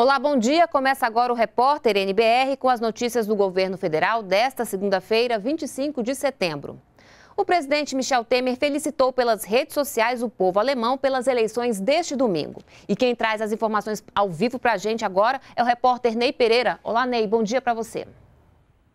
Olá, bom dia. Começa agora o repórter NBR com as notícias do governo federal desta segunda-feira, 25 de setembro. O presidente Michel Temer felicitou pelas redes sociais o povo alemão pelas eleições deste domingo. E quem traz as informações ao vivo para a gente agora é o repórter Ney Pereira. Olá, Ney, bom dia para você.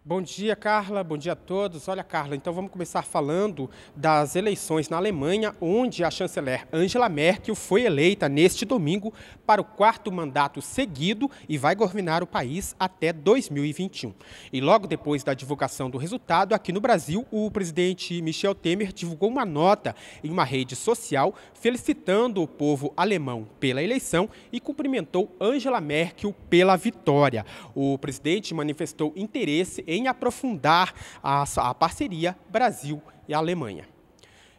Bom dia, Carla. Bom dia a todos. Olha, Carla, então vamos começar falando das eleições na Alemanha, onde a chanceler Angela Merkel foi eleita neste domingo para o quarto mandato seguido e vai governar o país até 2021. E logo depois da divulgação do resultado, aqui no Brasil, o presidente Michel Temer divulgou uma nota em uma rede social felicitando o povo alemão pela eleição e cumprimentou Angela Merkel pela vitória. O presidente manifestou interesse em em aprofundar a, a parceria Brasil e Alemanha.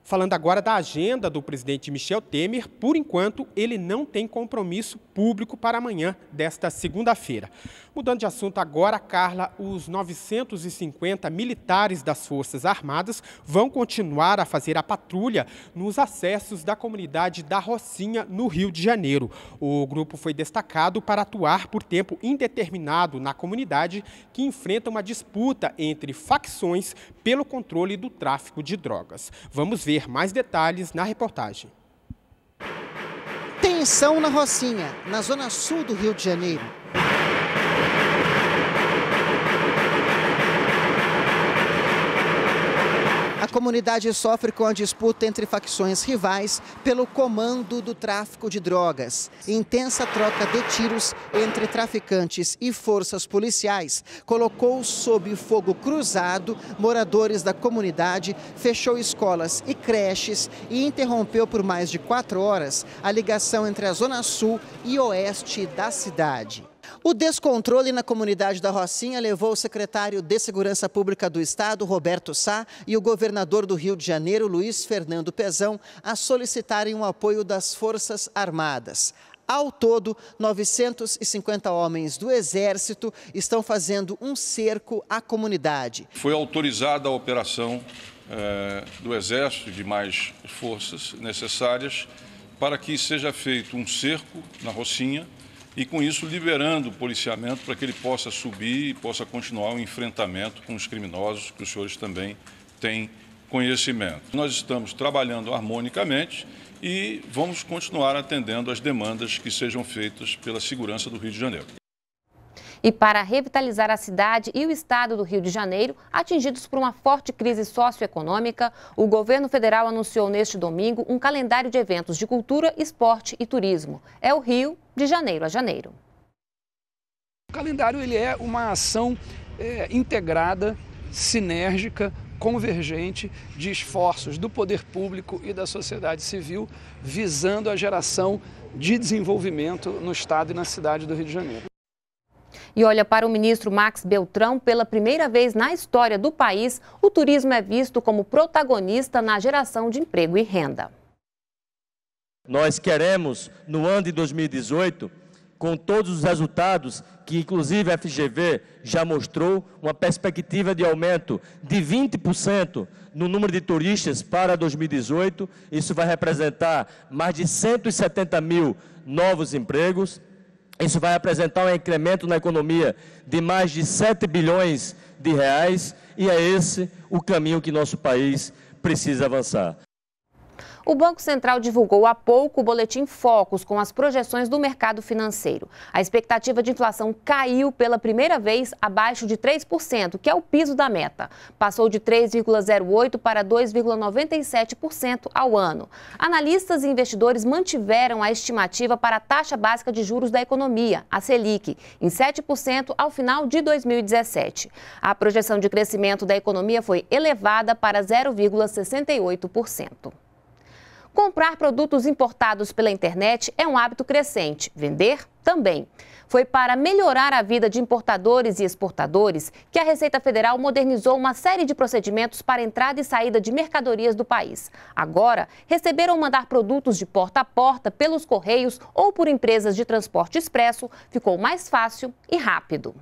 Falando agora da agenda do presidente Michel Temer, por enquanto ele não tem compromisso público para amanhã desta segunda-feira. Mudando de assunto agora, Carla, os 950 militares das Forças Armadas vão continuar a fazer a patrulha nos acessos da comunidade da Rocinha, no Rio de Janeiro. O grupo foi destacado para atuar por tempo indeterminado na comunidade que enfrenta uma disputa entre facções pelo controle do tráfico de drogas. Vamos ver ver mais detalhes na reportagem. Tensão na Rocinha, na zona sul do Rio de Janeiro. A comunidade sofre com a disputa entre facções rivais pelo comando do tráfico de drogas. Intensa troca de tiros entre traficantes e forças policiais colocou sob fogo cruzado moradores da comunidade, fechou escolas e creches e interrompeu por mais de quatro horas a ligação entre a Zona Sul e Oeste da cidade. O descontrole na comunidade da Rocinha levou o secretário de Segurança Pública do Estado, Roberto Sá, e o governador do Rio de Janeiro, Luiz Fernando Pezão, a solicitarem o apoio das Forças Armadas. Ao todo, 950 homens do Exército estão fazendo um cerco à comunidade. Foi autorizada a operação eh, do Exército e de mais forças necessárias para que seja feito um cerco na Rocinha e, com isso, liberando o policiamento para que ele possa subir e possa continuar o enfrentamento com os criminosos, que os senhores também têm conhecimento. Nós estamos trabalhando harmonicamente e vamos continuar atendendo às demandas que sejam feitas pela segurança do Rio de Janeiro e para revitalizar a cidade e o estado do Rio de Janeiro, atingidos por uma forte crise socioeconômica, o governo federal anunciou neste domingo um calendário de eventos de cultura, esporte e turismo. É o Rio de Janeiro a Janeiro. O calendário ele é uma ação é, integrada, sinérgica, convergente de esforços do poder público e da sociedade civil visando a geração de desenvolvimento no estado e na cidade do Rio de Janeiro. E olha, para o ministro Max Beltrão, pela primeira vez na história do país, o turismo é visto como protagonista na geração de emprego e renda. Nós queremos, no ano de 2018, com todos os resultados que, inclusive, a FGV já mostrou, uma perspectiva de aumento de 20% no número de turistas para 2018. Isso vai representar mais de 170 mil novos empregos. Isso vai apresentar um incremento na economia de mais de 7 bilhões de reais, e é esse o caminho que nosso país precisa avançar. O Banco Central divulgou há pouco o boletim Focus com as projeções do mercado financeiro. A expectativa de inflação caiu pela primeira vez abaixo de 3%, que é o piso da meta. Passou de 3,08% para 2,97% ao ano. Analistas e investidores mantiveram a estimativa para a taxa básica de juros da economia, a Selic, em 7% ao final de 2017. A projeção de crescimento da economia foi elevada para 0,68%. Comprar produtos importados pela internet é um hábito crescente, vender também. Foi para melhorar a vida de importadores e exportadores que a Receita Federal modernizou uma série de procedimentos para entrada e saída de mercadorias do país. Agora, receber ou mandar produtos de porta a porta pelos correios ou por empresas de transporte expresso ficou mais fácil e rápido.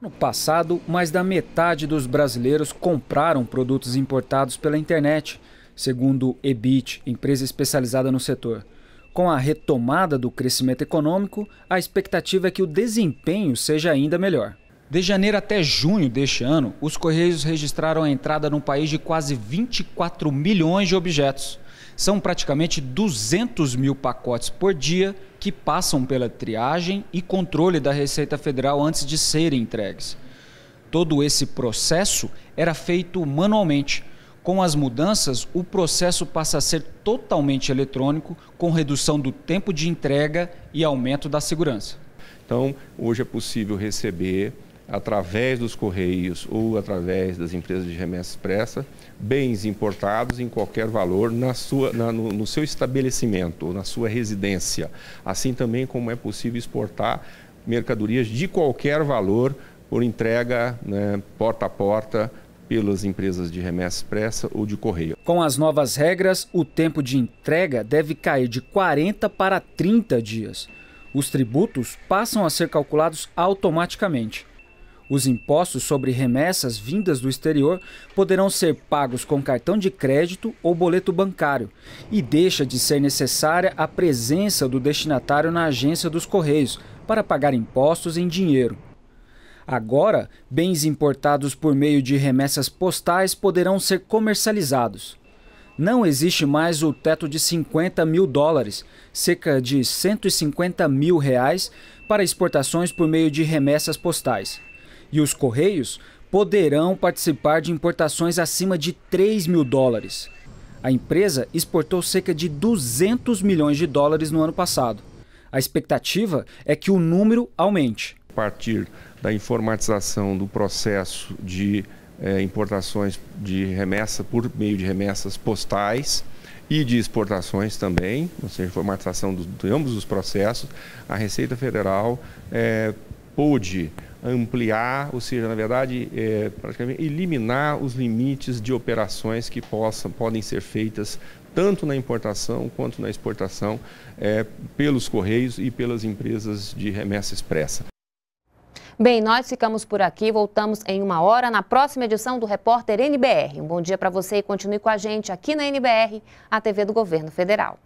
No passado, mais da metade dos brasileiros compraram produtos importados pela internet segundo EBIT, empresa especializada no setor. Com a retomada do crescimento econômico, a expectativa é que o desempenho seja ainda melhor. De janeiro até junho deste ano, os Correios registraram a entrada no país de quase 24 milhões de objetos. São praticamente 200 mil pacotes por dia que passam pela triagem e controle da Receita Federal antes de serem entregues. Todo esse processo era feito manualmente, com as mudanças, o processo passa a ser totalmente eletrônico, com redução do tempo de entrega e aumento da segurança. Então, hoje é possível receber, através dos correios ou através das empresas de remessa expressa, bens importados em qualquer valor na sua, na, no, no seu estabelecimento, na sua residência. Assim também como é possível exportar mercadorias de qualquer valor por entrega né, porta a porta pelas empresas de remessa expressa ou de correio. Com as novas regras, o tempo de entrega deve cair de 40 para 30 dias. Os tributos passam a ser calculados automaticamente. Os impostos sobre remessas vindas do exterior poderão ser pagos com cartão de crédito ou boleto bancário e deixa de ser necessária a presença do destinatário na agência dos Correios para pagar impostos em dinheiro. Agora, bens importados por meio de remessas postais poderão ser comercializados. Não existe mais o teto de 50 mil dólares, cerca de 150 mil reais, para exportações por meio de remessas postais. E os Correios poderão participar de importações acima de 3 mil dólares. A empresa exportou cerca de 200 milhões de dólares no ano passado. A expectativa é que o número aumente. A partir da informatização do processo de eh, importações de remessa por meio de remessas postais e de exportações também, ou seja, informatização do, de ambos os processos, a Receita Federal eh, pôde ampliar, ou seja, na verdade, é, praticamente eliminar os limites de operações que possam, podem ser feitas tanto na importação quanto na exportação é, pelos correios e pelas empresas de remessa expressa. Bem, nós ficamos por aqui, voltamos em uma hora na próxima edição do Repórter NBR. Um bom dia para você e continue com a gente aqui na NBR, a TV do Governo Federal.